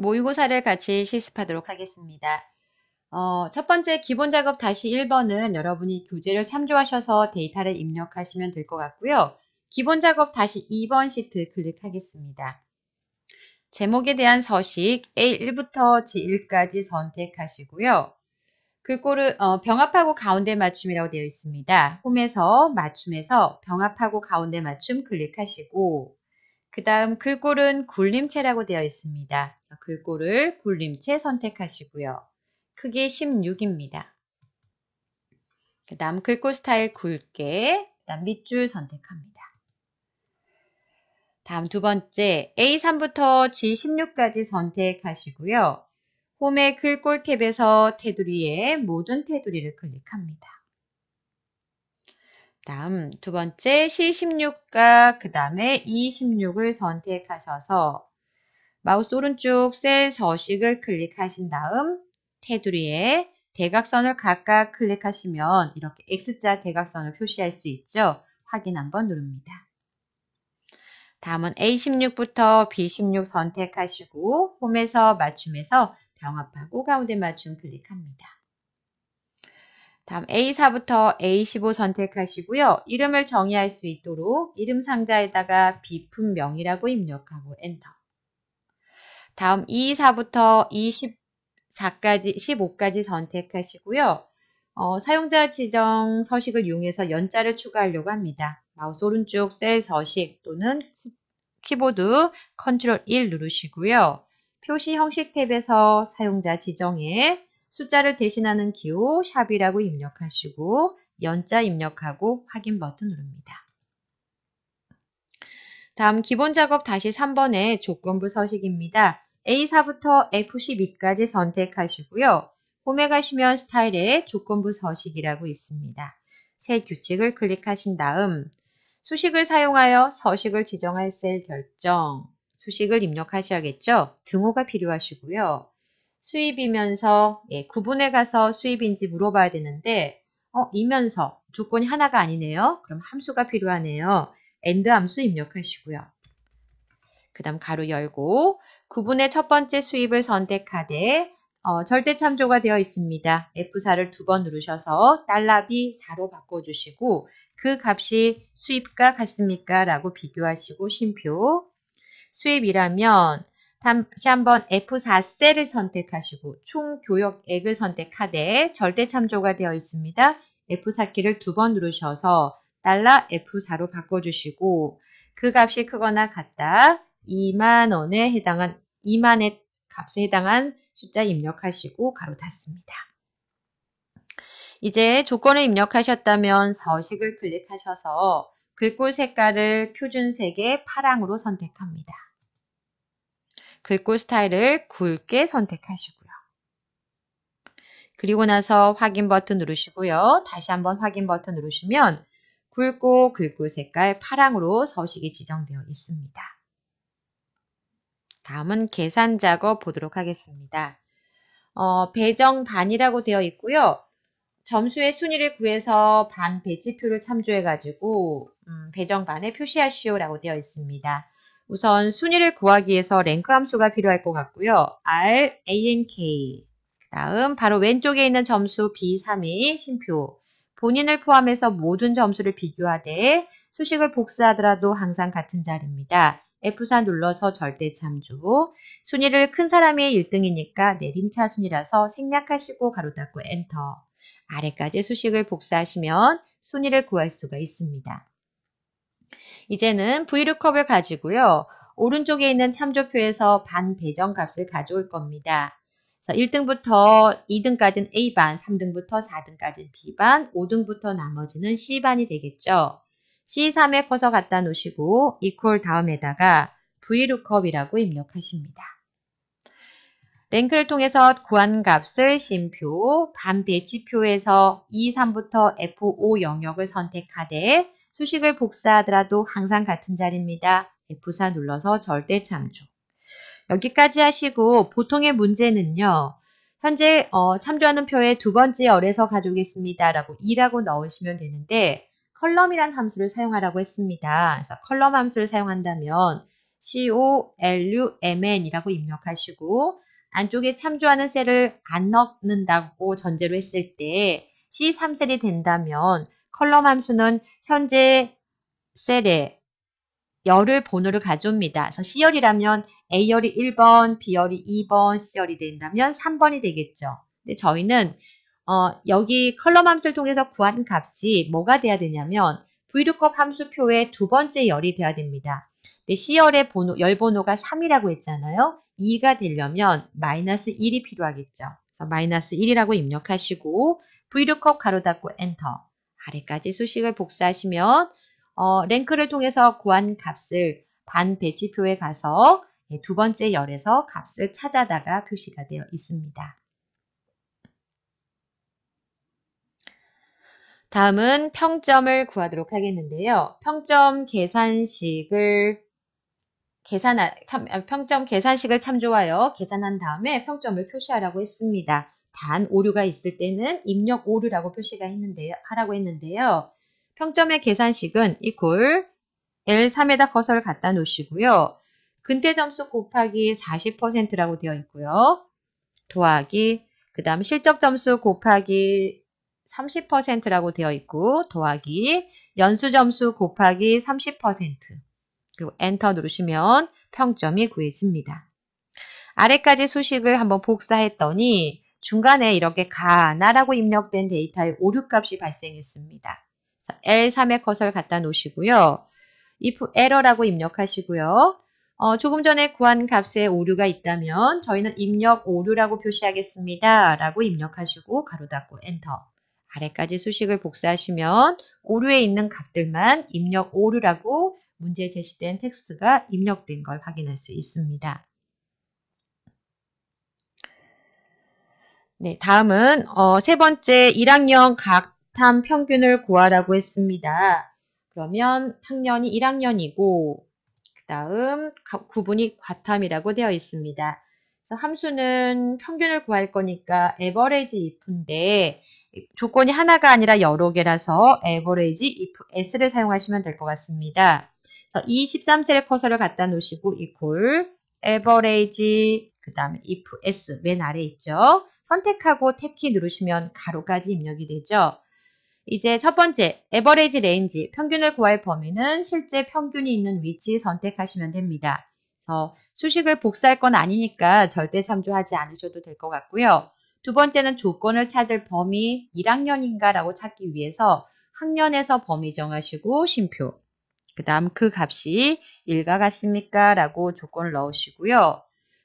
모의고사를 같이 실습하도록 하겠습니다. 어, 첫 번째 기본 작업 다시 1번은 여러분이 교재를 참조하셔서 데이터를 입력하시면 될 것 같고요. 기본 작업 다시 2번 시트 클릭하겠습니다. 제목에 대한 서식 A1부터 G1까지 선택하시고요. 글꼴을 그 어, 병합하고 가운데 맞춤이라고 되어 있습니다. 홈에서 맞춤에서 병합하고 가운데 맞춤 클릭하시고 그 다음 글꼴은 굴림체라고 되어 있습니다. 글꼴을 굴림체 선택하시고요. 크기 16입니다. 그 다음 글꼴 스타일 굵게, 그 다음 밑줄 선택합니다. 다음 두 번째 A3부터 G16까지 선택하시고요. 홈의 글꼴 탭에서 테두리의 모든 테두리를 클릭합니다. 13. 두 번째 C16과 그 다음에 E16을 선택하셔서 마우스 오른쪽 셀 서식을 클릭하신 다음 테두리에 대각선을 각각 클릭하시면 이렇게 X자 대각선을 표시할 수 있죠. 확인 한번 누릅니다. 다음은 A16부터 B16 선택하시고 홈에서 맞춤에서 병합하고 가운데 맞춤 클릭합니다. 다음 A4부터 A15 선택하시고요. 이름을 정의할 수 있도록 이름 상자에다가 비품명이라고 입력하고 엔터. 다음 E4부터 E14까지, 15까지 선택하시고요. 어, 사용자 지정 서식을 이용해서 연자를 추가하려고 합니다. 마우스 오른쪽 셀 서식 또는 키보드 컨트롤 1 누르시고요. 표시 형식 탭에서 사용자 지정에 숫자를 대신하는 기호 샵이라고 입력하시고 연자 입력하고 확인 버튼 누릅니다. 다음 기본 작업 다시 3번의 조건부 서식입니다. A4부터 F12까지 선택하시고요. 홈에 가시면 스타일에 조건부 서식이라고 있습니다. 새 규칙을 클릭하신 다음 수식을 사용하여 서식을 지정할 셀 결정, 수식을 입력하셔야겠죠? 등호가 필요하시고요. 수입이면서 예, 구분해 가서 수입인지 물어봐야 되는데 어, 이면서 조건이 하나가 아니네요. 그럼 함수가 필요하네요. and 함수 입력하시고요. 그 다음 가로 열고 구분의 첫 번째 수입을 선택하되 어, 절대 참조가 되어 있습니다. F4를 두 번 누르셔서 달러비 4로 바꿔주시고 그 값이 수입과 같습니까? 라고 비교하시고 심표 수입이라면 다시 한번 F4셀을 선택하시고 총 교역액을 선택하되 절대 참조가 되어 있습니다. F4키를 두 번 누르셔서 달러 F4로 바꿔주시고 그 값이 크거나 같다 2만원에 해당한 2만의 값에 해당한 숫자 입력하시고 가로 닫습니다. 이제 조건을 입력하셨다면 서식을 클릭하셔서 글꼴 색깔을 표준색의 파랑으로 선택합니다. 글꼴 스타일을 굵게 선택하시고요. 그리고 나서 확인 버튼 누르시고요. 다시 한번 확인 버튼 누르시면 굵고 글꼴 색깔 파랑으로 서식이 지정되어 있습니다. 다음은 계산 작업 보도록 하겠습니다. 어, 배정 반이라고 되어 있고요. 점수의 순위를 구해서 반 배치표를 참조해가지고 음, 배정 반에 표시하시오라고 되어 있습니다. 우선 순위를 구하기 위해서 랭크 함수가 필요할 것 같고요. R, A, N, K 다음 바로 왼쪽에 있는 점수 b 3의 심표 본인을 포함해서 모든 점수를 비교하되 수식을 복사하더라도 항상 같은 자리입니다. F4 눌러서 절대 참조. 순위를 큰 사람이 1등이니까 내림차 순위라서 생략하시고 가로 닫고 엔터. 아래까지 수식을 복사하시면 순위를 구할 수가 있습니다. 이제는 Vluckup을 가지고요. 오른쪽에 있는 참조표에서 반 배정값을 가져올 겁니다. 그래서 1등부터 2등까지는 A반, 3등부터 4등까지는 B반, 5등부터 나머지는 C반이 되겠죠. C3에 커서 갖다 놓으시고 equal 다음에다가 VLOOKUP이라고 입력하십니다. 랭크를 통해서 구한 값을 심표, 반배치표에서 E3부터 F5 영역을 선택하되 수식을 복사하더라도 항상 같은 자리입니다. F4 눌러서 절대 참조. 여기까지 하시고 보통의 문제는요. 현재 어, 참조하는 표에 두 번째 열에서 가져오겠습니다. 라고 2라고 넣으시면 되는데 컬럼이란 함수를 사용하라고 했습니다. 그래서 컬럼 함수를 사용한다면 column 이라고 입력하시고 안쪽에 참조하는 셀을 안 넣는다고 전제로 했을 때 C3셀이 된다면 컬럼 함수는 현재 셀에 열을 번호를 가져옵니다. 그래서 C열이라면 A열이 1번, B열이 2번, C열이 된다면 3번이 되겠죠. 근데 저희는 어, 여기 컬럼 함수를 통해서 구한 값이 뭐가 돼야 되냐면 VLOOKUP 함수표의 두 번째 열이 돼야 됩니다. 근 C열의 번호, 열 번호가 3이라고 했잖아요. 2가 되려면 마이너스 1이 필요하겠죠. 그래서 마이너스 1이라고 입력하시고 VLOOKUP 가로 닫고 엔터 아래까지 수식을 복사하시면 어, 랭크를 통해서 구한 값을 반 배치표에 가서 예, 두 번째 열에서 값을 찾아다가 표시가 되어 있습니다. 다음은 평점을 구하도록 하겠는데요. 평점 계산식을 계산 아, 평점 계산식을 참조하여 계산한 다음에 평점을 표시하라고 했습니다. 단 오류가 있을 때는 입력 오류라고 표시가 했는데요. 하라고 했는데요. 평점의 계산식은 equal L3에다 커서를 갖다 놓으시고요. 근대 점수 곱하기 40%라고 되어 있고요. 더하기 그 다음 실적 점수 곱하기 30%라고 되어 있고 더하기 연수 점수 곱하기 30% 그리고 엔터 누르시면 평점이 구해집니다. 아래까지 수식을 한번 복사했더니 중간에 이렇게 가나라고 입력된 데이터의 오류값이 발생했습니다. L3의 커서를 갖다 놓으시고요. if error라고 입력하시고요. 어, 조금 전에 구한 값에 오류가 있다면 저희는 입력 오류라고 표시하겠습니다. 라고 입력하시고 가로 닫고 엔터 아래까지 수식을 복사하시면 오류에 있는 값들만 입력 오류라고 문제 제시된 텍스트가 입력된 걸 확인할 수 있습니다. 네, 다음은 어, 세 번째 1학년 각 탐 평균을 구하라고 했습니다. 그러면 학년이 1학년이고 그 다음 구분이 과탐이라고 되어 있습니다. 함수는 평균을 구할 거니까 average if인데 조건이 하나가 아니라 여러 개라서 average if s를 사용하시면 될 것 같습니다. 이1 3셀의 커서를 갖다 놓으시고 equal average 그 다음에 if s 맨 아래 있죠. 선택하고 탭키 누르시면 가로까지 입력이 되죠. 이제 첫 번째, 에버레이지 레인지, 평균을 구할 범위는 실제 평균이 있는 위치 선택하시면 됩니다. 그래서 수식을 복사할 건 아니니까 절대 참조하지 않으셔도 될 것 같고요. 두 번째는 조건을 찾을 범위 1학년인가라고 찾기 위해서 학년에서 범위 정하시고 심표, 그 다음 그 값이 1과 같습니까? 라고 조건을 넣으시고요.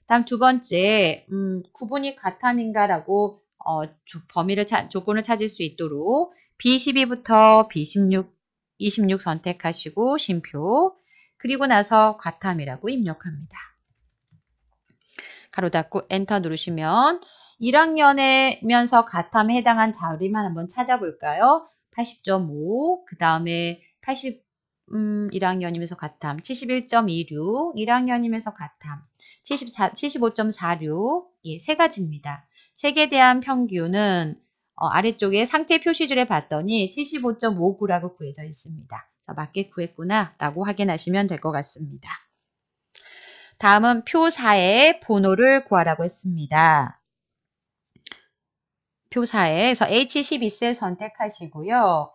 다음 두 번째, 음, 구분이 가탄인가라고 어, 범위를 차, 조건을 찾을 수 있도록 B12부터 B16, 26 선택하시고 심표 그리고 나서 과탐이라고 입력합니다. 가로 닫고 엔터 누르시면 1학년에면서 과탐에 해당한 자료만 한번 찾아볼까요? 80.5, 그 다음에 80, 음, 1학년이면서 가탐 71.26, 1학년이면서 가탐 74, 75.46, 예, 세 가지입니다. 색에 대한 평균은 어, 아래쪽에 상태 표시줄에 봤더니 75.59라고 구해져 있습니다. 맞게 구했구나 라고 확인하시면 될 것 같습니다. 다음은 표사의 번호를 구하라고 했습니다. 표사에서 H12세 선택하시고요.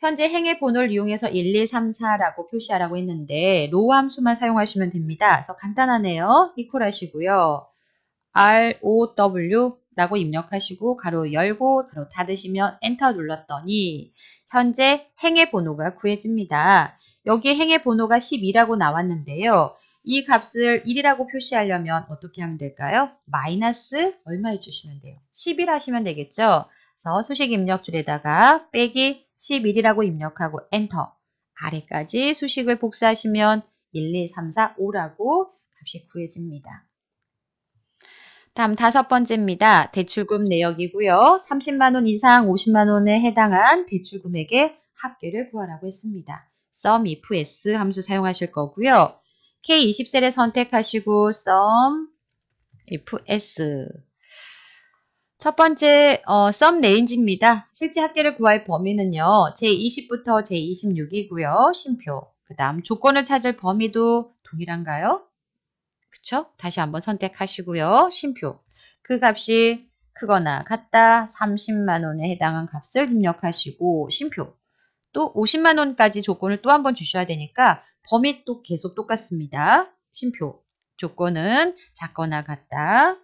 현재 행의 번호를 이용해서 1, 2, 3, 4라고 표시하라고 했는데 로우 함수만 사용하시면 됩니다. 그래서 간단하네요. 이퀄 하시고요. ROW라고 입력하시고 가로 열고 가로 닫으시면 엔터 눌렀더니 현재 행의 번호가 구해집니다. 여기에 행의 번호가 1이라고 나왔는데요. 이 값을 1이라고 표시하려면 어떻게 하면 될까요? 마이너스 얼마 해주시면 돼요? 10일 하시면 되겠죠? 그래서 수식 입력줄에다가 빼기 11이라고 입력하고 엔터. 아래까지 수식을 복사하시면 1, 2, 3, 4, 5라고 값이 구해집니다. 다음 다섯 번째입니다. 대출금 내역이고요. 30만원 이상 50만원에 해당한 대출금액의 합계를 구하라고 했습니다. sum if s 함수 사용하실 거고요. k 2 0셀을 선택하시고 sum if s 첫 번째 어, 썸 레인지입니다. 실제 학계를 구할 범위는요. 제20부터 제26이고요. 심표. 그 다음 조건을 찾을 범위도 동일한가요? 그쵸? 다시 한번 선택하시고요. 심표. 그 값이 크거나 같다 30만원에 해당한 값을 입력하시고 심표. 또 50만원까지 조건을 또 한번 주셔야 되니까 범위 또 계속 똑같습니다. 심표. 조건은 작거나 같다.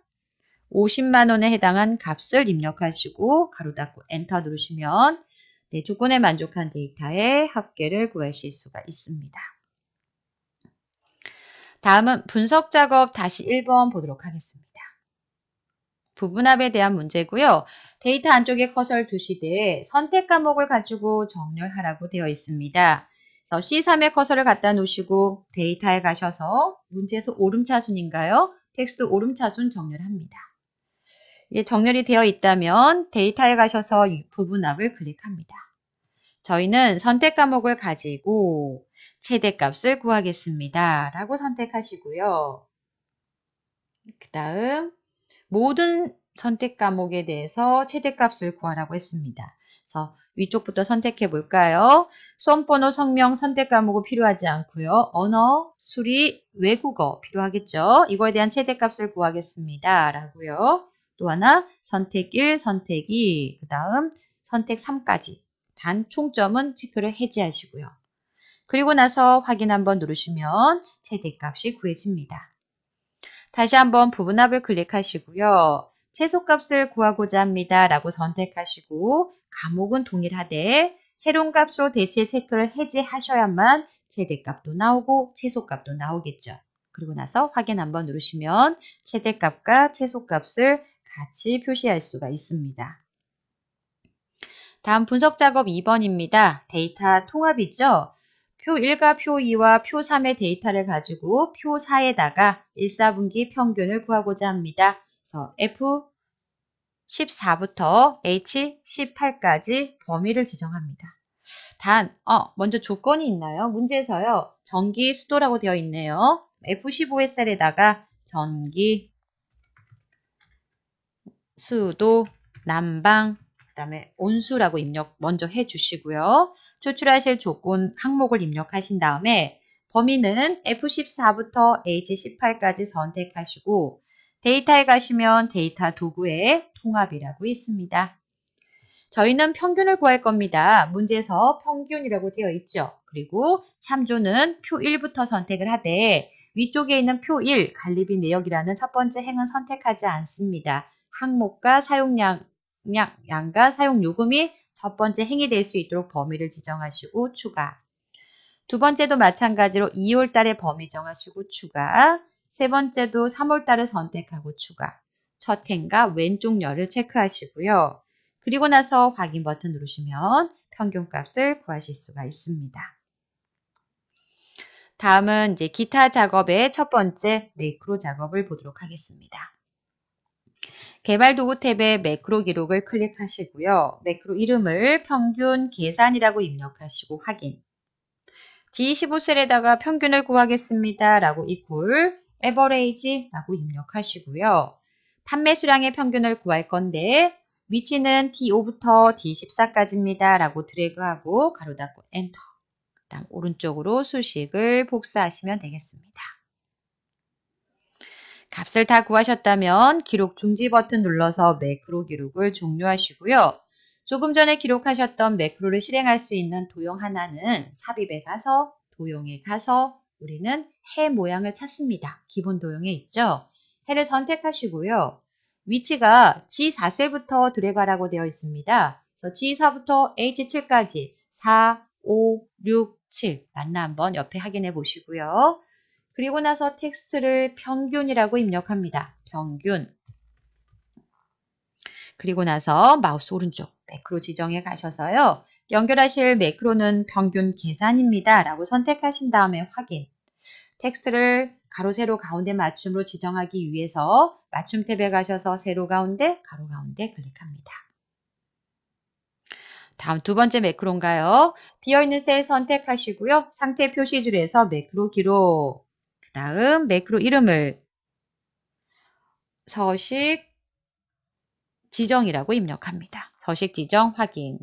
50만원에 해당한 값을 입력하시고 가로 닫고 엔터 누르시면 네, 조건에 만족한 데이터의 합계를 구하실 수가 있습니다. 다음은 분석 작업 다시 1번 보도록 하겠습니다. 부분합에 대한 문제고요. 데이터 안쪽에 커서를 두시되 선택 과목을 가지고 정렬하라고 되어 있습니다. 그래서 C3에 커서를 갖다 놓으시고 데이터에 가셔서 문제에서 오름차순인가요? 텍스트 오름차순 정렬합니다. 이제 정렬이 되어 있다면 데이터에 가셔서 이부분압을 클릭합니다. 저희는 선택 과목을 가지고 최대값을 구하겠습니다. 라고 선택하시고요. 그 다음 모든 선택 과목에 대해서 최대값을 구하라고 했습니다. 그래서 위쪽부터 선택해 볼까요? 수험번호 성명 선택 과목은 필요하지 않고요. 언어, 수리, 외국어 필요하겠죠? 이거에 대한 최대값을 구하겠습니다. 라고요. 또 하나 선택 1, 선택 2, 그 다음 선택 3까지 단 총점은 체크를 해제하시고요. 그리고 나서 확인 한번 누르시면 최대값이 구해집니다. 다시 한번 부분합을 클릭하시고요. 최소값을 구하고자 합니다 라고 선택하시고 감옥은 동일하되 새로운 값으로 대체 체크를 해제하셔야만 최대값도 나오고 최소값도 나오겠죠. 그리고 나서 확인 한번 누르시면 최대값과 최소값을 같이 표시할 수가 있습니다. 다음 분석 작업 2번입니다. 데이터 통합이죠. 표 1과 표 2와 표 3의 데이터를 가지고 표 4에다가 1 4분기 평균을 구하고자 합니다. 그래서 F14부터 H18까지 범위를 지정합니다. 단, 어, 먼저 조건이 있나요? 문제에서요. 전기 수도라고 되어 있네요. F15의 셀에다가 전기 수도, 난방, 그 다음에 온수라고 입력 먼저 해주시고요. 추출하실 조건 항목을 입력하신 다음에 범위는 F14부터 H18까지 선택하시고 데이터에 가시면 데이터 도구에 통합이라고 있습니다. 저희는 평균을 구할 겁니다. 문제에서 평균이라고 되어 있죠. 그리고 참조는 표 1부터 선택을 하되 위쪽에 있는 표 1, 관리비 내역이라는 첫 번째 행은 선택하지 않습니다. 항목과 사용량, 양과 사용요금이 첫 번째 행위될 수 있도록 범위를 지정하시고 추가. 두 번째도 마찬가지로 2월 달에 범위 정하시고 추가. 세 번째도 3월 달을 선택하고 추가. 첫 행과 왼쪽 열을 체크하시고요. 그리고 나서 확인 버튼 누르시면 평균값을 구하실 수가 있습니다. 다음은 이제 기타 작업의 첫 번째 매크로 작업을 보도록 하겠습니다. 개발 도구 탭에 매크로 기록을 클릭하시고요. 매크로 이름을 평균 계산이라고 입력하시고 확인. d 1 5셀에다가 평균을 구하겠습니다. 라고 이퀄 average 라고 입력하시고요. 판매 수량의 평균을 구할 건데 위치는 t 5부터 D14까지입니다. 라고 드래그하고 가로 닫고 엔터. 그 다음 오른쪽으로 수식을 복사하시면 되겠습니다. 값을 다 구하셨다면 기록 중지 버튼 눌러서 매크로 기록을 종료하시고요. 조금 전에 기록하셨던 매크로를 실행할 수 있는 도형 하나는 삽입에 가서 도형에 가서 우리는 해 모양을 찾습니다. 기본 도형에 있죠. 해를 선택하시고요. 위치가 G4셀부터 드래그하라고 되어 있습니다. 그래서 G4부터 H7까지 4, 5, 6, 7만나 한번 옆에 확인해 보시고요. 그리고 나서 텍스트를 평균이라고 입력합니다. 평균. 그리고 나서 마우스 오른쪽 매크로 지정에 가셔서요. 연결하실 매크로는 평균 계산입니다. 라고 선택하신 다음에 확인. 텍스트를 가로 세로 가운데 맞춤으로 지정하기 위해서 맞춤 탭에 가셔서 세로 가운데 가로 가운데 클릭합니다. 다음 두 번째 매크로인가요? 비어있는 셀 선택하시고요. 상태 표시줄에서 매크로 기록 다음 매크로 이름을 서식 지정이라고 입력합니다. 서식 지정 확인.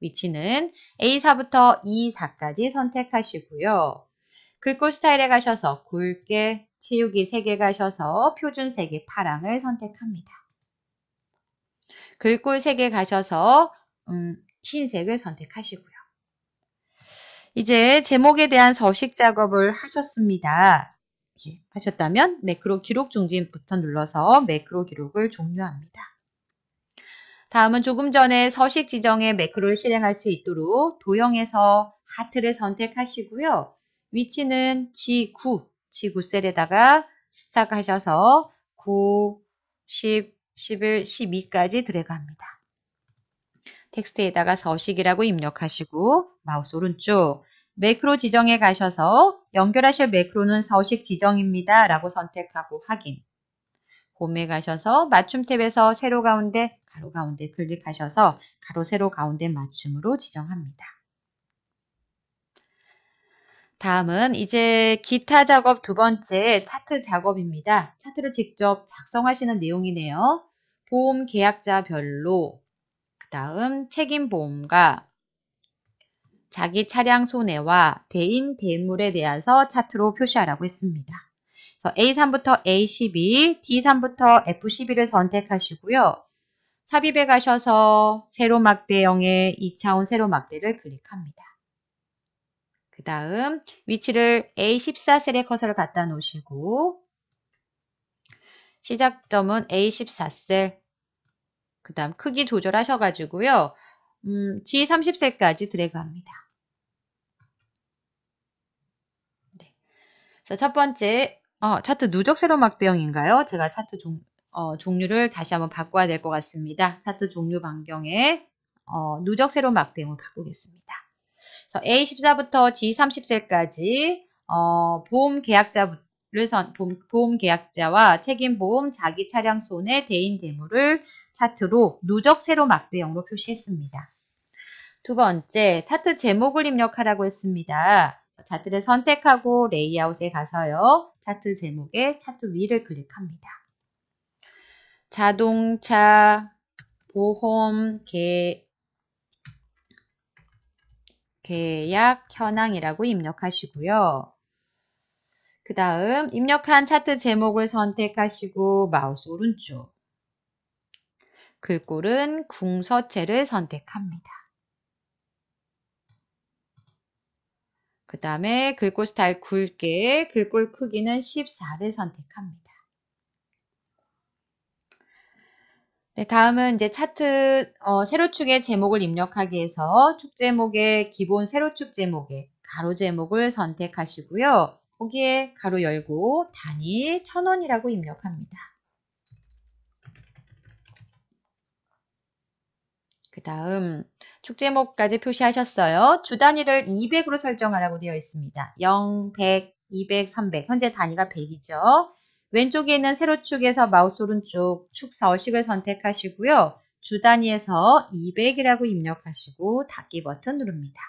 위치는 A4부터 E4까지 선택하시고요. 글꼴 스타일에 가셔서 굵게 채우기 3개 가셔서 표준 색의 파랑을 선택합니다. 글꼴 3개 가셔서 음, 흰색을 선택하시고요. 이제 제목에 대한 서식 작업을 하셨습니다. 예, 하셨다면 매크로 기록 중지 부터 눌러서 매크로 기록을 종료합니다. 다음은 조금 전에 서식 지정의 매크로를 실행할 수 있도록 도형에서 하트를 선택하시고요. 위치는 G9, G9 셀에다가 시작하셔서 9, 10, 11, 12까지 드래그합니다 텍스트에다가 서식이라고 입력하시고 마우스 오른쪽 매크로 지정에 가셔서 연결하실 매크로는 서식 지정입니다. 라고 선택하고 확인. 홈에 가셔서 맞춤 탭에서 세로 가운데, 가로 가운데 클릭하셔서 가로 세로 가운데 맞춤으로 지정합니다. 다음은 이제 기타 작업 두 번째 차트 작업입니다. 차트를 직접 작성하시는 내용이네요. 보험 계약자별로, 그 다음 책임보험과 자기 차량 손해와 대인 대물에 대해서 차트로 표시하라고 했습니다. 그래서 A3부터 A12, D3부터 F11을 선택하시고요. 삽입에 가셔서 세로막대형의 2차원 세로막대를 클릭합니다. 그 다음 위치를 A14셀에 커서를 갖다 놓으시고 시작점은 A14셀 그 다음 크기 조절하셔가지고요. 음, G30셀까지 드래그합니다. 자, 첫 번째, 어, 차트 누적 세로막 대형인가요? 제가 차트 종, 어, 종류를 다시 한번 바꿔야 될 것 같습니다. 차트 종류 반경에 어, 누적 세로막 대형을 바꾸겠습니다. 자, A14부터 G30세까지 어, 보험 계약자를 선, 보험, 보험 계약자와 책임 보험 자기 차량 손해 대인 대물을 차트로 누적 세로막 대형으로 표시했습니다. 두 번째, 차트 제목을 입력하라고 했습니다. 차트를 선택하고 레이아웃에 가서요. 차트 제목에 차트 위를 클릭합니다. 자동차, 보험, 계, 계약 현황이라고 입력하시고요. 그 다음 입력한 차트 제목을 선택하시고 마우스 오른쪽 글꼴은 궁서체를 선택합니다. 그 다음에 글꼴 스타일 굵게 글꼴 크기는 14를 선택합니다. 네, 다음은 이제 차트 어, 세로축의 제목을 입력하기 위해서 축 제목의 기본 세로축 제목의 가로 제목을 선택하시고요. 거기에 가로 열고 단위 1000원이라고 입력합니다. 그 다음 축제목까지 표시하셨어요. 주 단위를 200으로 설정하라고 되어 있습니다. 0, 100, 200, 300. 현재 단위가 100이죠. 왼쪽에 있는 세로축에서 마우스 오른쪽 축서식을 선택하시고요. 주 단위에서 200이라고 입력하시고 닫기 버튼 누릅니다.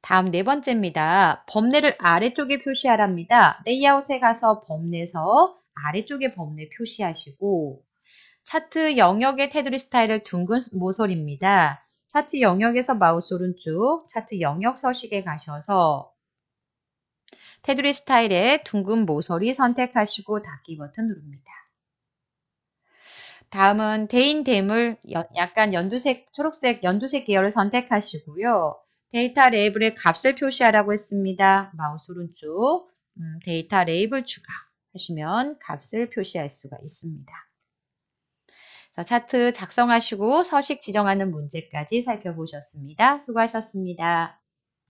다음 네 번째입니다. 범례를 아래쪽에 표시하랍니다. 레이아웃에 가서 범례에서 아래쪽에 범례 표시하시고 차트 영역의 테두리 스타일을 둥근 모서리입니다. 차트 영역에서 마우스 오른쪽 차트 영역 서식에 가셔서 테두리 스타일의 둥근 모서리 선택하시고 닫기 버튼 누릅니다. 다음은 대인 대물 약간 연두색 초록색 연두색 계열을 선택하시고요. 데이터 레이블에 값을 표시하라고 했습니다. 마우스 오른쪽 음, 데이터 레이블 추가 하시면 값을 표시할 수가 있습니다. 차트 작성하시고 서식 지정하는 문제까지 살펴보셨습니다. 수고하셨습니다.